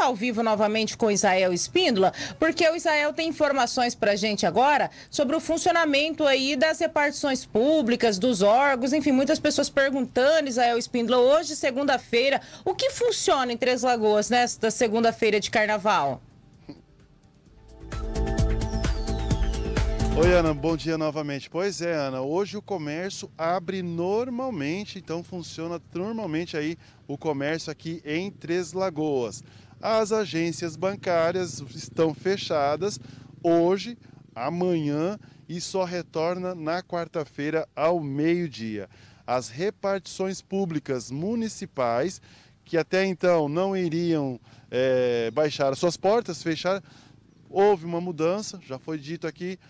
ao vivo novamente com o Israel Espíndola, porque o Israel tem informações para a gente agora sobre o funcionamento aí das repartições públicas, dos órgãos, enfim, muitas pessoas perguntando, Israel Espíndola, hoje, segunda-feira, o que funciona em Três Lagoas nesta segunda-feira de carnaval? Oi, Ana, bom dia novamente. Pois é, Ana, hoje o comércio abre normalmente, então funciona normalmente aí o comércio aqui em Três Lagoas. As agências bancárias estão fechadas hoje, amanhã e só retorna na quarta-feira ao meio-dia. As repartições públicas municipais, que até então não iriam é, baixar suas portas, fechar, houve uma mudança, já foi dito aqui,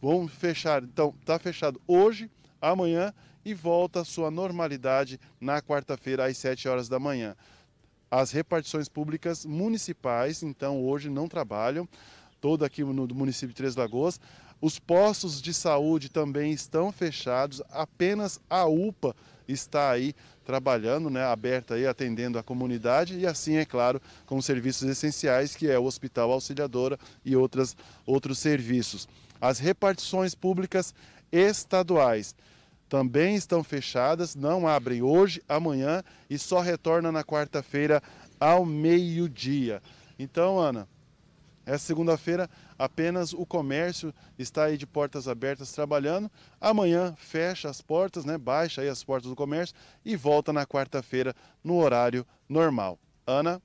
vão fechar. Então, está fechado hoje, amanhã e volta à sua normalidade na quarta-feira às 7 horas da manhã. As repartições públicas municipais, então, hoje não trabalham, todo aqui no município de Três Lagoas. Os postos de saúde também estão fechados, apenas a UPA está aí trabalhando, né, aberta aí, atendendo a comunidade e assim, é claro, com serviços essenciais, que é o Hospital Auxiliadora e outras, outros serviços. As repartições públicas estaduais também estão fechadas, não abrem hoje, amanhã e só retorna na quarta-feira ao meio-dia. Então, Ana, essa é segunda-feira apenas o comércio está aí de portas abertas trabalhando. Amanhã fecha as portas, né? Baixa aí as portas do comércio e volta na quarta-feira no horário normal. Ana